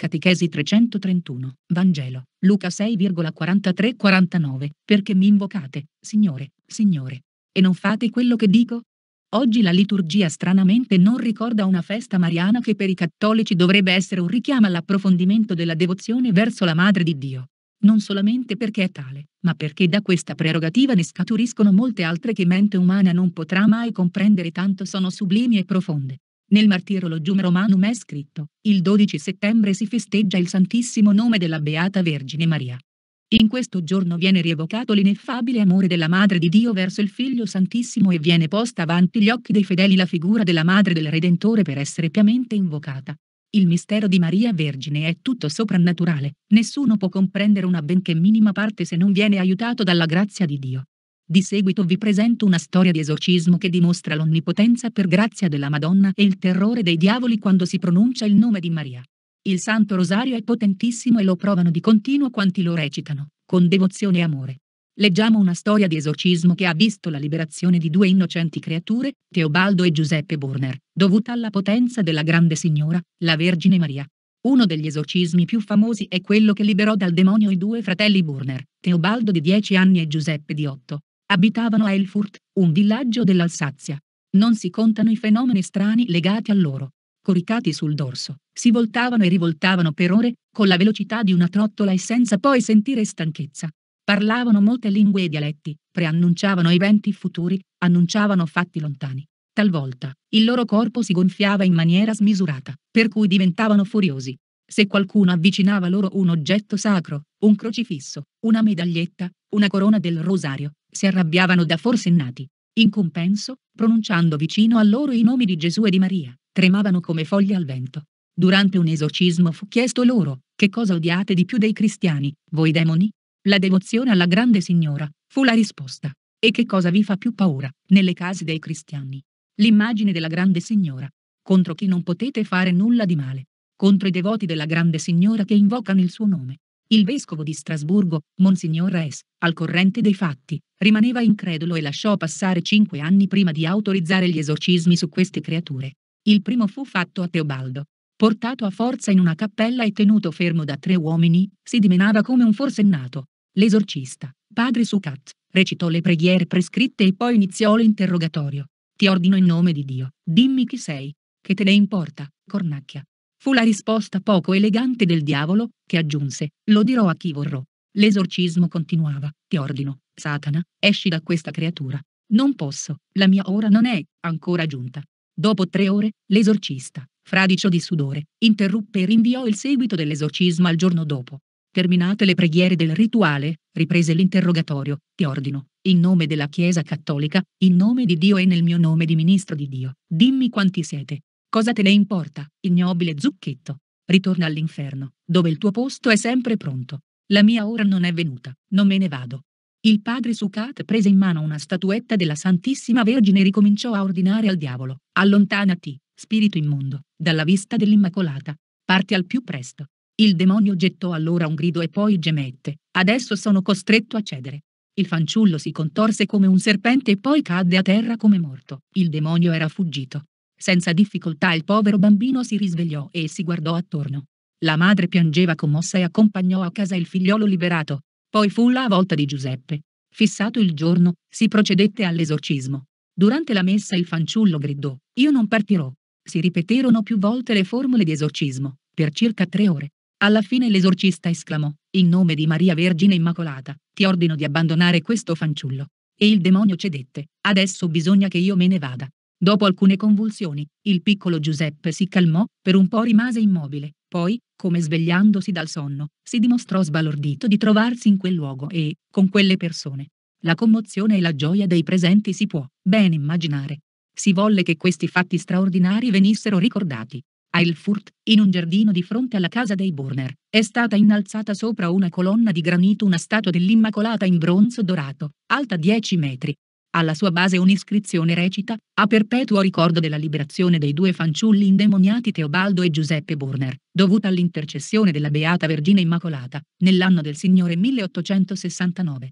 Catechesi 331, Vangelo, Luca 6,43-49, perché mi invocate, Signore, Signore, e non fate quello che dico? Oggi la liturgia stranamente non ricorda una festa mariana che per i cattolici dovrebbe essere un richiamo all'approfondimento della devozione verso la Madre di Dio. Non solamente perché è tale, ma perché da questa prerogativa ne scaturiscono molte altre che mente umana non potrà mai comprendere tanto sono sublimi e profonde. Nel martirologium romanum è scritto, il 12 settembre si festeggia il santissimo nome della Beata Vergine Maria. In questo giorno viene rievocato l'ineffabile amore della Madre di Dio verso il Figlio Santissimo e viene posta avanti gli occhi dei fedeli la figura della Madre del Redentore per essere piamente invocata. Il mistero di Maria Vergine è tutto soprannaturale, nessuno può comprendere una benché minima parte se non viene aiutato dalla grazia di Dio. Di seguito vi presento una storia di esorcismo che dimostra l'onnipotenza per grazia della Madonna e il terrore dei diavoli quando si pronuncia il nome di Maria. Il Santo Rosario è potentissimo e lo provano di continuo quanti lo recitano, con devozione e amore. Leggiamo una storia di esorcismo che ha visto la liberazione di due innocenti creature, Teobaldo e Giuseppe Burner, dovuta alla potenza della Grande Signora, la Vergine Maria. Uno degli esorcismi più famosi è quello che liberò dal demonio i due fratelli Burner, Teobaldo di 10 anni e Giuseppe di 8. Abitavano a Elfurt, un villaggio dell'Alsazia. Non si contano i fenomeni strani legati a loro. Coricati sul dorso, si voltavano e rivoltavano per ore, con la velocità di una trottola e senza poi sentire stanchezza. Parlavano molte lingue e dialetti, preannunciavano eventi futuri, annunciavano fatti lontani. Talvolta, il loro corpo si gonfiava in maniera smisurata, per cui diventavano furiosi, se qualcuno avvicinava loro un oggetto sacro, un crocifisso, una medaglietta, una corona del rosario, si arrabbiavano da forsennati. In compenso, pronunciando vicino a loro i nomi di Gesù e di Maria, tremavano come foglie al vento. Durante un esorcismo fu chiesto loro, che cosa odiate di più dei cristiani, voi demoni? La devozione alla grande signora, fu la risposta. E che cosa vi fa più paura, nelle case dei cristiani? L'immagine della grande signora, contro chi non potete fare nulla di male contro i devoti della Grande Signora che invocano il suo nome. Il vescovo di Strasburgo, Monsignor S., al corrente dei fatti, rimaneva incredulo e lasciò passare cinque anni prima di autorizzare gli esorcismi su queste creature. Il primo fu fatto a Teobaldo. Portato a forza in una cappella e tenuto fermo da tre uomini, si dimenava come un forsennato. L'esorcista, padre Sucat, recitò le preghiere prescritte e poi iniziò l'interrogatorio. Ti ordino in nome di Dio, dimmi chi sei. Che te ne importa, cornacchia? Fu la risposta poco elegante del diavolo, che aggiunse, lo dirò a chi vorrò. L'esorcismo continuava, ti ordino, Satana, esci da questa creatura. Non posso, la mia ora non è ancora giunta. Dopo tre ore, l'esorcista, fradicio di sudore, interruppe e rinviò il seguito dell'esorcismo al giorno dopo. Terminate le preghiere del rituale, riprese l'interrogatorio, ti ordino, in nome della Chiesa Cattolica, in nome di Dio e nel mio nome di ministro di Dio, dimmi quanti siete. Cosa te ne importa, ignobile zucchetto? Ritorna all'inferno, dove il tuo posto è sempre pronto. La mia ora non è venuta, non me ne vado. Il padre Sukat prese in mano una statuetta della Santissima Vergine e ricominciò a ordinare al diavolo: Allontanati, spirito immondo, dalla vista dell'Immacolata. Parti al più presto. Il demonio gettò allora un grido e poi gemette: Adesso sono costretto a cedere. Il fanciullo si contorse come un serpente e poi cadde a terra come morto. Il demonio era fuggito. Senza difficoltà il povero bambino si risvegliò e si guardò attorno. La madre piangeva commossa e accompagnò a casa il figliolo liberato. Poi fu la volta di Giuseppe. Fissato il giorno, si procedette all'esorcismo. Durante la messa il fanciullo gridò, Io non partirò. Si ripeterono più volte le formule di esorcismo, per circa tre ore. Alla fine l'esorcista esclamò, In nome di Maria Vergine Immacolata, ti ordino di abbandonare questo fanciullo. E il demonio cedette, adesso bisogna che io me ne vada. Dopo alcune convulsioni, il piccolo Giuseppe si calmò, per un po' rimase immobile, poi, come svegliandosi dal sonno, si dimostrò sbalordito di trovarsi in quel luogo e, con quelle persone. La commozione e la gioia dei presenti si può ben immaginare. Si volle che questi fatti straordinari venissero ricordati. A Ilfurt, in un giardino di fronte alla casa dei Burner, è stata innalzata sopra una colonna di granito una statua dell'Immacolata in bronzo dorato, alta 10 metri, alla sua base un'iscrizione recita, a perpetuo ricordo della liberazione dei due fanciulli indemoniati Teobaldo e Giuseppe Burner, dovuta all'intercessione della Beata Vergine Immacolata, nell'anno del Signore 1869.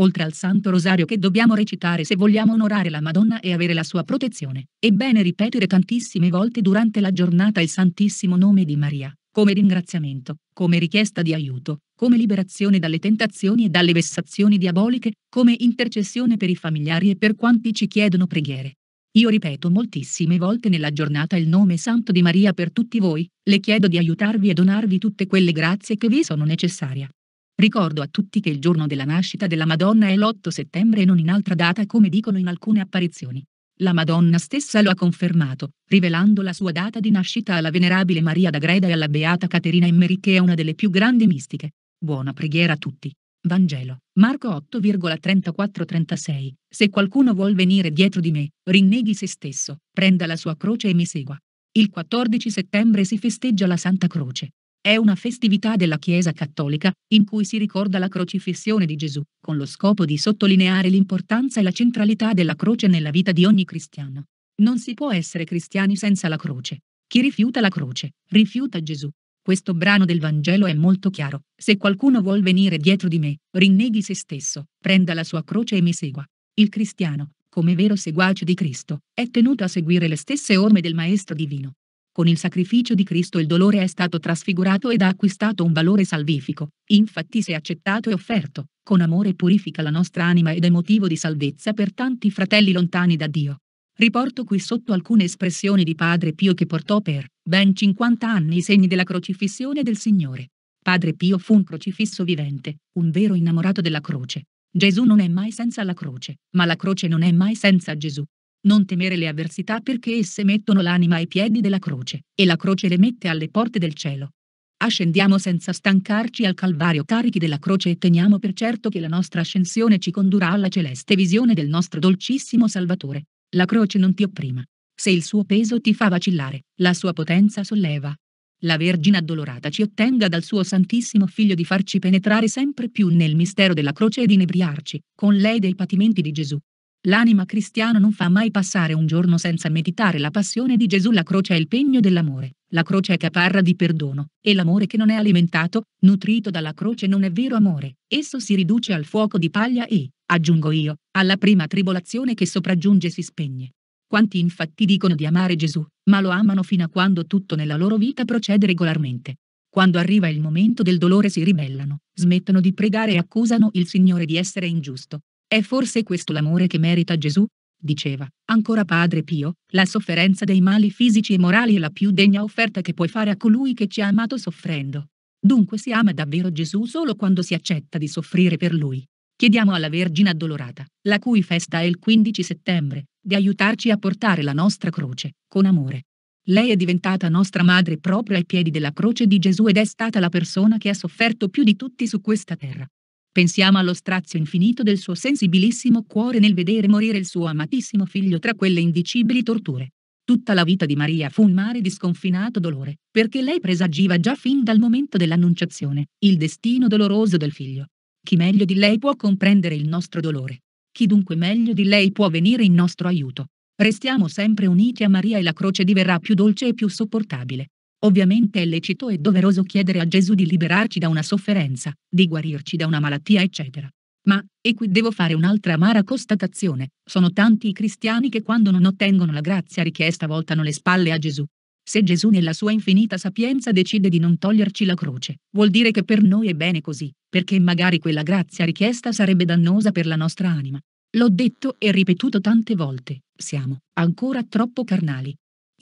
Oltre al Santo Rosario che dobbiamo recitare se vogliamo onorare la Madonna e avere la sua protezione, è bene ripetere tantissime volte durante la giornata il Santissimo Nome di Maria, come ringraziamento, come richiesta di aiuto, come liberazione dalle tentazioni e dalle vessazioni diaboliche, come intercessione per i familiari e per quanti ci chiedono preghiere. Io ripeto moltissime volte nella giornata il nome santo di Maria per tutti voi, le chiedo di aiutarvi e donarvi tutte quelle grazie che vi sono necessarie. Ricordo a tutti che il giorno della nascita della Madonna è l'8 settembre e non in altra data come dicono in alcune apparizioni. La Madonna stessa lo ha confermato, rivelando la sua data di nascita alla venerabile Maria da Greda e alla beata Caterina Emery che è una delle più grandi mistiche. Buona preghiera a tutti. Vangelo, Marco 8,34-36. Se qualcuno vuol venire dietro di me, rinneghi se stesso, prenda la sua croce e mi segua. Il 14 settembre si festeggia la Santa Croce. È una festività della Chiesa cattolica, in cui si ricorda la crocifissione di Gesù, con lo scopo di sottolineare l'importanza e la centralità della croce nella vita di ogni cristiano. Non si può essere cristiani senza la croce. Chi rifiuta la croce, rifiuta Gesù. Questo brano del Vangelo è molto chiaro. Se qualcuno vuol venire dietro di me, rinneghi se stesso, prenda la sua croce e mi segua. Il cristiano, come vero seguace di Cristo, è tenuto a seguire le stesse orme del Maestro divino. Con il sacrificio di Cristo il dolore è stato trasfigurato ed ha acquistato un valore salvifico, infatti se accettato e offerto, con amore purifica la nostra anima ed è motivo di salvezza per tanti fratelli lontani da Dio. Riporto qui sotto alcune espressioni di Padre Pio che portò per ben 50 anni i segni della crocifissione del Signore. Padre Pio fu un crocifisso vivente, un vero innamorato della croce. Gesù non è mai senza la croce, ma la croce non è mai senza Gesù. Non temere le avversità perché esse mettono l'anima ai piedi della croce, e la croce le mette alle porte del cielo. Ascendiamo senza stancarci al Calvario carichi della croce e teniamo per certo che la nostra ascensione ci condurrà alla celeste visione del nostro dolcissimo Salvatore. La croce non ti opprima. Se il suo peso ti fa vacillare, la sua potenza solleva. La Vergine addolorata ci ottenga dal suo Santissimo Figlio di farci penetrare sempre più nel mistero della croce ed inebriarci, con lei dei patimenti di Gesù, L'anima cristiana non fa mai passare un giorno senza meditare la passione di Gesù. La croce è il pegno dell'amore, la croce è caparra di perdono, e l'amore che non è alimentato, nutrito dalla croce non è vero amore, esso si riduce al fuoco di paglia e, aggiungo io, alla prima tribolazione che sopraggiunge si spegne. Quanti infatti dicono di amare Gesù, ma lo amano fino a quando tutto nella loro vita procede regolarmente. Quando arriva il momento del dolore si ribellano, smettono di pregare e accusano il Signore di essere ingiusto, è forse questo l'amore che merita Gesù? diceva, ancora Padre Pio, la sofferenza dei mali fisici e morali è la più degna offerta che puoi fare a colui che ci ha amato soffrendo. Dunque si ama davvero Gesù solo quando si accetta di soffrire per lui. Chiediamo alla Vergine addolorata, la cui festa è il 15 settembre, di aiutarci a portare la nostra croce, con amore. Lei è diventata nostra madre proprio ai piedi della croce di Gesù ed è stata la persona che ha sofferto più di tutti su questa terra. Pensiamo allo strazio infinito del suo sensibilissimo cuore nel vedere morire il suo amatissimo figlio tra quelle indicibili torture. Tutta la vita di Maria fu un mare di sconfinato dolore, perché lei presagiva già fin dal momento dell'annunciazione il destino doloroso del figlio. Chi meglio di lei può comprendere il nostro dolore? Chi dunque meglio di lei può venire in nostro aiuto? Restiamo sempre uniti a Maria e la croce diverrà più dolce e più sopportabile. Ovviamente è lecito e doveroso chiedere a Gesù di liberarci da una sofferenza, di guarirci da una malattia, eccetera. Ma, e qui devo fare un'altra amara constatazione, sono tanti i cristiani che quando non ottengono la grazia richiesta voltano le spalle a Gesù. Se Gesù nella sua infinita sapienza decide di non toglierci la croce, vuol dire che per noi è bene così, perché magari quella grazia richiesta sarebbe dannosa per la nostra anima. L'ho detto e ripetuto tante volte, siamo ancora troppo carnali,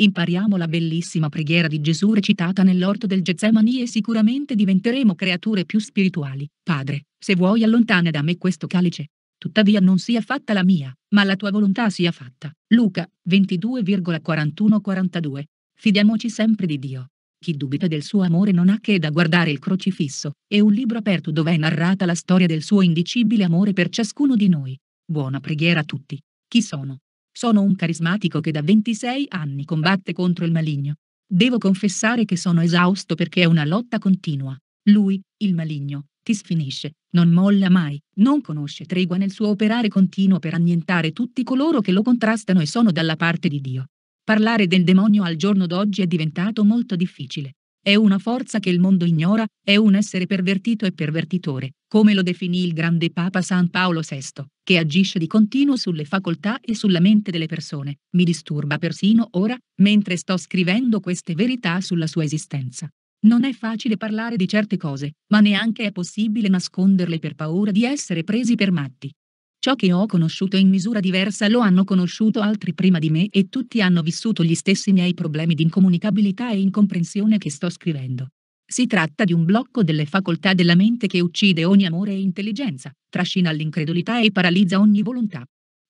impariamo la bellissima preghiera di Gesù recitata nell'orto del Getsemani e sicuramente diventeremo creature più spirituali. Padre, se vuoi allontana da me questo calice. Tuttavia non sia fatta la mia, ma la tua volontà sia fatta. Luca 22,41-42. Fidiamoci sempre di Dio. Chi dubita del suo amore non ha che da guardare il crocifisso, è un libro aperto dove è narrata la storia del suo indicibile amore per ciascuno di noi. Buona preghiera a tutti. Chi sono? Sono un carismatico che da 26 anni combatte contro il maligno. Devo confessare che sono esausto perché è una lotta continua. Lui, il maligno, ti sfinisce, non molla mai, non conosce tregua nel suo operare continuo per annientare tutti coloro che lo contrastano e sono dalla parte di Dio. Parlare del demonio al giorno d'oggi è diventato molto difficile. È una forza che il mondo ignora, è un essere pervertito e pervertitore, come lo definì il grande Papa San Paolo VI, che agisce di continuo sulle facoltà e sulla mente delle persone. Mi disturba persino ora, mentre sto scrivendo queste verità sulla sua esistenza. Non è facile parlare di certe cose, ma neanche è possibile nasconderle per paura di essere presi per matti. Ciò che ho conosciuto in misura diversa lo hanno conosciuto altri prima di me e tutti hanno vissuto gli stessi miei problemi di incomunicabilità e incomprensione che sto scrivendo. Si tratta di un blocco delle facoltà della mente che uccide ogni amore e intelligenza, trascina l'incredulità e paralizza ogni volontà.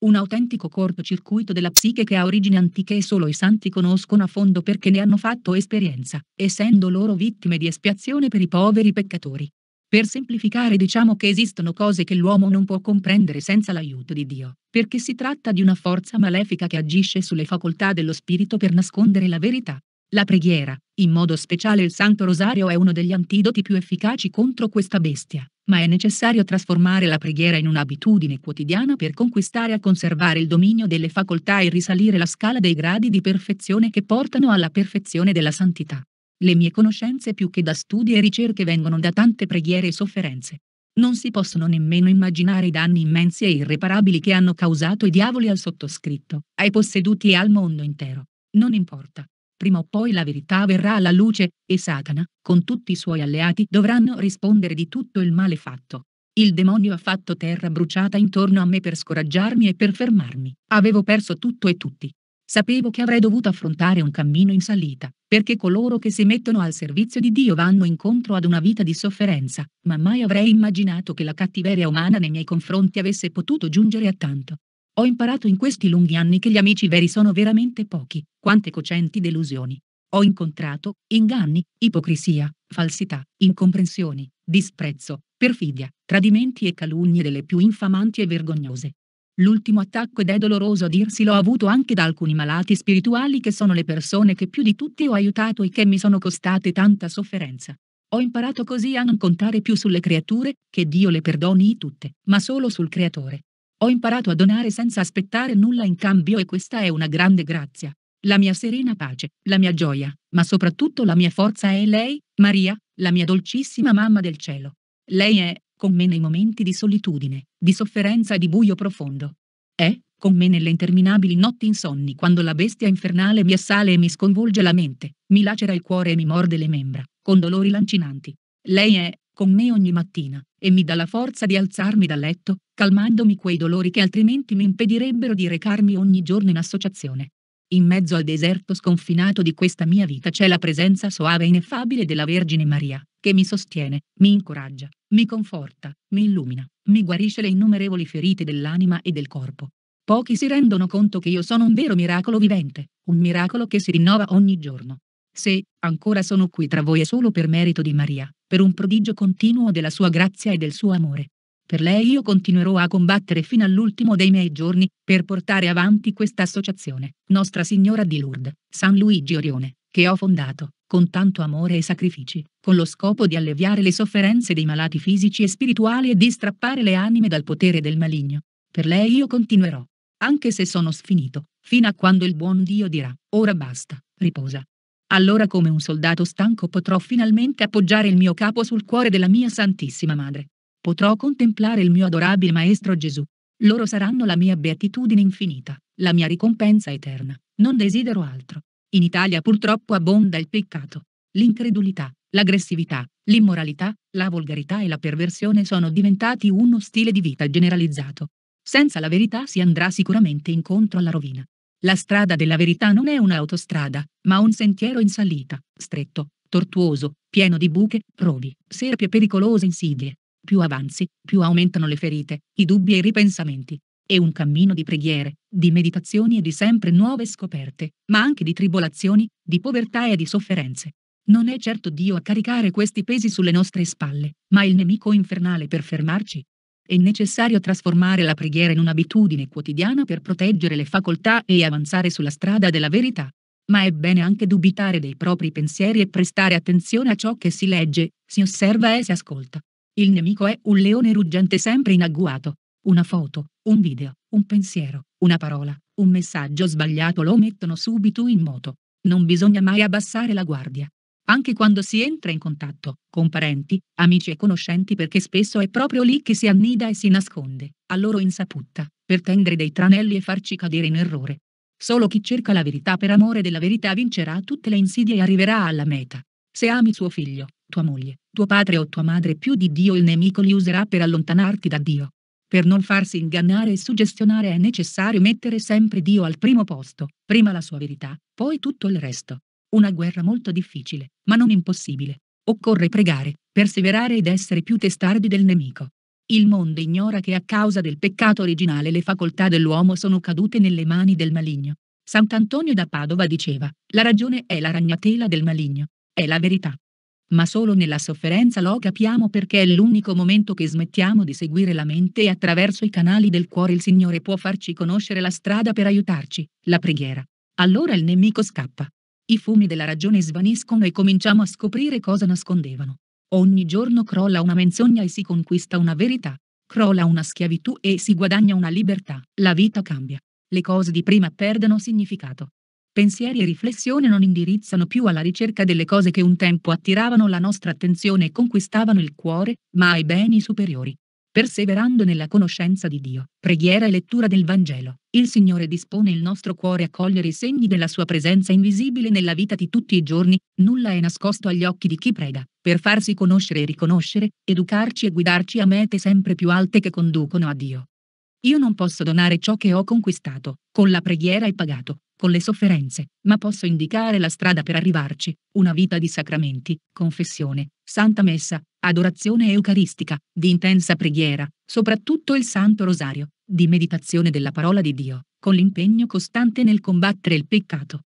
Un autentico cortocircuito della psiche che ha origini antiche e solo i santi conoscono a fondo perché ne hanno fatto esperienza, essendo loro vittime di espiazione per i poveri peccatori. Per semplificare diciamo che esistono cose che l'uomo non può comprendere senza l'aiuto di Dio, perché si tratta di una forza malefica che agisce sulle facoltà dello spirito per nascondere la verità. La preghiera, in modo speciale il Santo Rosario è uno degli antidoti più efficaci contro questa bestia, ma è necessario trasformare la preghiera in un'abitudine quotidiana per conquistare e conservare il dominio delle facoltà e risalire la scala dei gradi di perfezione che portano alla perfezione della santità. Le mie conoscenze più che da studi e ricerche vengono da tante preghiere e sofferenze. Non si possono nemmeno immaginare i danni immensi e irreparabili che hanno causato i diavoli al sottoscritto, ai posseduti e al mondo intero. Non importa. Prima o poi la verità verrà alla luce, e Satana, con tutti i suoi alleati, dovranno rispondere di tutto il male fatto. Il demonio ha fatto terra bruciata intorno a me per scoraggiarmi e per fermarmi. Avevo perso tutto e tutti. Sapevo che avrei dovuto affrontare un cammino in salita, perché coloro che si mettono al servizio di Dio vanno incontro ad una vita di sofferenza, ma mai avrei immaginato che la cattiveria umana nei miei confronti avesse potuto giungere a tanto. Ho imparato in questi lunghi anni che gli amici veri sono veramente pochi, quante cocenti delusioni. Ho incontrato inganni, ipocrisia, falsità, incomprensioni, disprezzo, perfidia, tradimenti e calunnie delle più infamanti e vergognose. L'ultimo attacco ed è doloroso dirsi l'ho avuto anche da alcuni malati spirituali che sono le persone che più di tutti ho aiutato e che mi sono costate tanta sofferenza. Ho imparato così a non contare più sulle creature, che Dio le perdoni tutte, ma solo sul Creatore. Ho imparato a donare senza aspettare nulla in cambio e questa è una grande grazia. La mia serena pace, la mia gioia, ma soprattutto la mia forza è lei, Maria, la mia dolcissima mamma del cielo. Lei è, con me nei momenti di solitudine, di sofferenza e di buio profondo. È, con me nelle interminabili notti insonni quando la bestia infernale mi assale e mi sconvolge la mente, mi lacera il cuore e mi morde le membra, con dolori lancinanti. Lei è, con me ogni mattina, e mi dà la forza di alzarmi dal letto, calmandomi quei dolori che altrimenti mi impedirebbero di recarmi ogni giorno in associazione. In mezzo al deserto sconfinato di questa mia vita c'è la presenza soave e ineffabile della Vergine Maria, che mi sostiene, mi incoraggia, mi conforta, mi illumina, mi guarisce le innumerevoli ferite dell'anima e del corpo. Pochi si rendono conto che io sono un vero miracolo vivente, un miracolo che si rinnova ogni giorno. Se, ancora sono qui tra voi è solo per merito di Maria, per un prodigio continuo della sua grazia e del suo amore. Per lei io continuerò a combattere fino all'ultimo dei miei giorni, per portare avanti questa associazione, Nostra Signora di Lourdes, San Luigi Orione che ho fondato, con tanto amore e sacrifici, con lo scopo di alleviare le sofferenze dei malati fisici e spirituali e di strappare le anime dal potere del maligno. Per lei io continuerò, anche se sono sfinito, fino a quando il buon Dio dirà, ora basta, riposa. Allora come un soldato stanco potrò finalmente appoggiare il mio capo sul cuore della mia Santissima Madre. Potrò contemplare il mio adorabile Maestro Gesù. Loro saranno la mia beatitudine infinita, la mia ricompensa eterna. Non desidero altro. In Italia purtroppo abbonda il peccato. L'incredulità, l'aggressività, l'immoralità, la volgarità e la perversione sono diventati uno stile di vita generalizzato. Senza la verità si andrà sicuramente incontro alla rovina. La strada della verità non è un'autostrada, ma un sentiero in salita, stretto, tortuoso, pieno di buche, rovi, serpi pericolose insidie. Più avanzi, più aumentano le ferite, i dubbi e i ripensamenti. È un cammino di preghiere, di meditazioni e di sempre nuove scoperte, ma anche di tribolazioni, di povertà e di sofferenze. Non è certo Dio a caricare questi pesi sulle nostre spalle, ma il nemico infernale per fermarci. È necessario trasformare la preghiera in un'abitudine quotidiana per proteggere le facoltà e avanzare sulla strada della verità. Ma è bene anche dubitare dei propri pensieri e prestare attenzione a ciò che si legge, si osserva e si ascolta. Il nemico è un leone ruggente sempre in agguato, una foto, un video, un pensiero, una parola, un messaggio sbagliato lo mettono subito in moto. Non bisogna mai abbassare la guardia. Anche quando si entra in contatto con parenti, amici e conoscenti perché spesso è proprio lì che si annida e si nasconde, a loro insaputa, per tendere dei tranelli e farci cadere in errore. Solo chi cerca la verità per amore della verità vincerà tutte le insidie e arriverà alla meta. Se ami suo figlio, tua moglie, tuo padre o tua madre più di Dio il nemico li userà per allontanarti da Dio. Per non farsi ingannare e suggestionare è necessario mettere sempre Dio al primo posto, prima la sua verità, poi tutto il resto. Una guerra molto difficile, ma non impossibile. Occorre pregare, perseverare ed essere più testardi del nemico. Il mondo ignora che a causa del peccato originale le facoltà dell'uomo sono cadute nelle mani del maligno. Sant'Antonio da Padova diceva, la ragione è la ragnatela del maligno. È la verità ma solo nella sofferenza lo capiamo perché è l'unico momento che smettiamo di seguire la mente e attraverso i canali del cuore il Signore può farci conoscere la strada per aiutarci, la preghiera. Allora il nemico scappa. I fumi della ragione svaniscono e cominciamo a scoprire cosa nascondevano. Ogni giorno crolla una menzogna e si conquista una verità, crolla una schiavitù e si guadagna una libertà, la vita cambia. Le cose di prima perdono significato pensieri e riflessioni non indirizzano più alla ricerca delle cose che un tempo attiravano la nostra attenzione e conquistavano il cuore, ma ai beni superiori. Perseverando nella conoscenza di Dio, preghiera e lettura del Vangelo, il Signore dispone il nostro cuore a cogliere i segni della sua presenza invisibile nella vita di tutti i giorni, nulla è nascosto agli occhi di chi prega, per farsi conoscere e riconoscere, educarci e guidarci a mete sempre più alte che conducono a Dio. Io non posso donare ciò che ho conquistato, con la preghiera e pagato, con le sofferenze, ma posso indicare la strada per arrivarci, una vita di sacramenti, confessione, santa messa, adorazione eucaristica, di intensa preghiera, soprattutto il Santo Rosario, di meditazione della parola di Dio, con l'impegno costante nel combattere il peccato.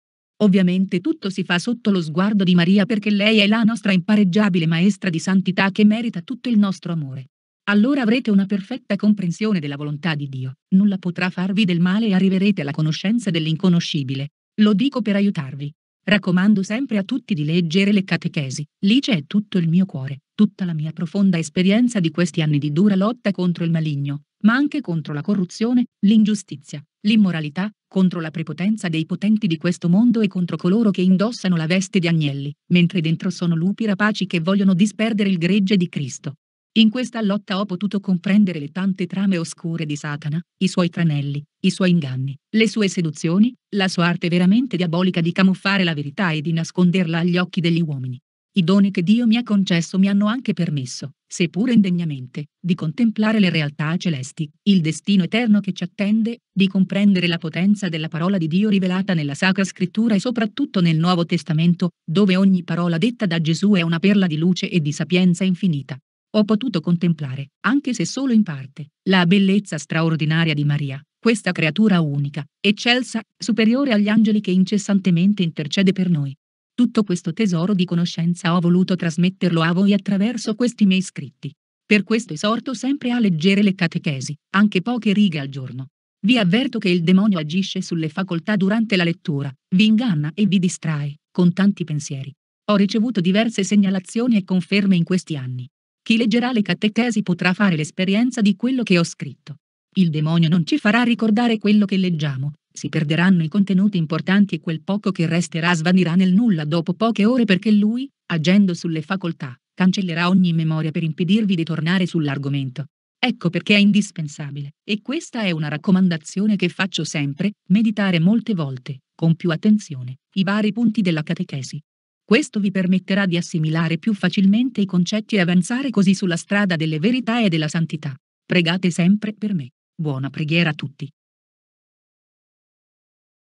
Ovviamente tutto si fa sotto lo sguardo di Maria perché lei è la nostra impareggiabile maestra di santità che merita tutto il nostro amore allora avrete una perfetta comprensione della volontà di Dio, nulla potrà farvi del male e arriverete alla conoscenza dell'inconoscibile. Lo dico per aiutarvi. Raccomando sempre a tutti di leggere le catechesi, lì c'è tutto il mio cuore, tutta la mia profonda esperienza di questi anni di dura lotta contro il maligno, ma anche contro la corruzione, l'ingiustizia, l'immoralità, contro la prepotenza dei potenti di questo mondo e contro coloro che indossano la veste di agnelli, mentre dentro sono lupi rapaci che vogliono disperdere il gregge di Cristo. In questa lotta ho potuto comprendere le tante trame oscure di Satana, i suoi tranelli, i suoi inganni, le sue seduzioni, la sua arte veramente diabolica di camuffare la verità e di nasconderla agli occhi degli uomini. I doni che Dio mi ha concesso mi hanno anche permesso, seppure indegnamente, di contemplare le realtà celesti, il destino eterno che ci attende, di comprendere la potenza della parola di Dio rivelata nella Sacra Scrittura e soprattutto nel Nuovo Testamento, dove ogni parola detta da Gesù è una perla di luce e di sapienza infinita ho potuto contemplare, anche se solo in parte, la bellezza straordinaria di Maria, questa creatura unica, eccelsa, superiore agli angeli che incessantemente intercede per noi. Tutto questo tesoro di conoscenza ho voluto trasmetterlo a voi attraverso questi miei scritti. Per questo esorto sempre a leggere le catechesi, anche poche righe al giorno. Vi avverto che il demonio agisce sulle facoltà durante la lettura, vi inganna e vi distrae, con tanti pensieri. Ho ricevuto diverse segnalazioni e conferme in questi anni. Chi leggerà le catechesi potrà fare l'esperienza di quello che ho scritto. Il demonio non ci farà ricordare quello che leggiamo, si perderanno i contenuti importanti e quel poco che resterà svanirà nel nulla dopo poche ore perché lui, agendo sulle facoltà, cancellerà ogni memoria per impedirvi di tornare sull'argomento. Ecco perché è indispensabile, e questa è una raccomandazione che faccio sempre, meditare molte volte, con più attenzione, i vari punti della catechesi. Questo vi permetterà di assimilare più facilmente i concetti e avanzare così sulla strada delle verità e della santità. Pregate sempre per me. Buona preghiera a tutti.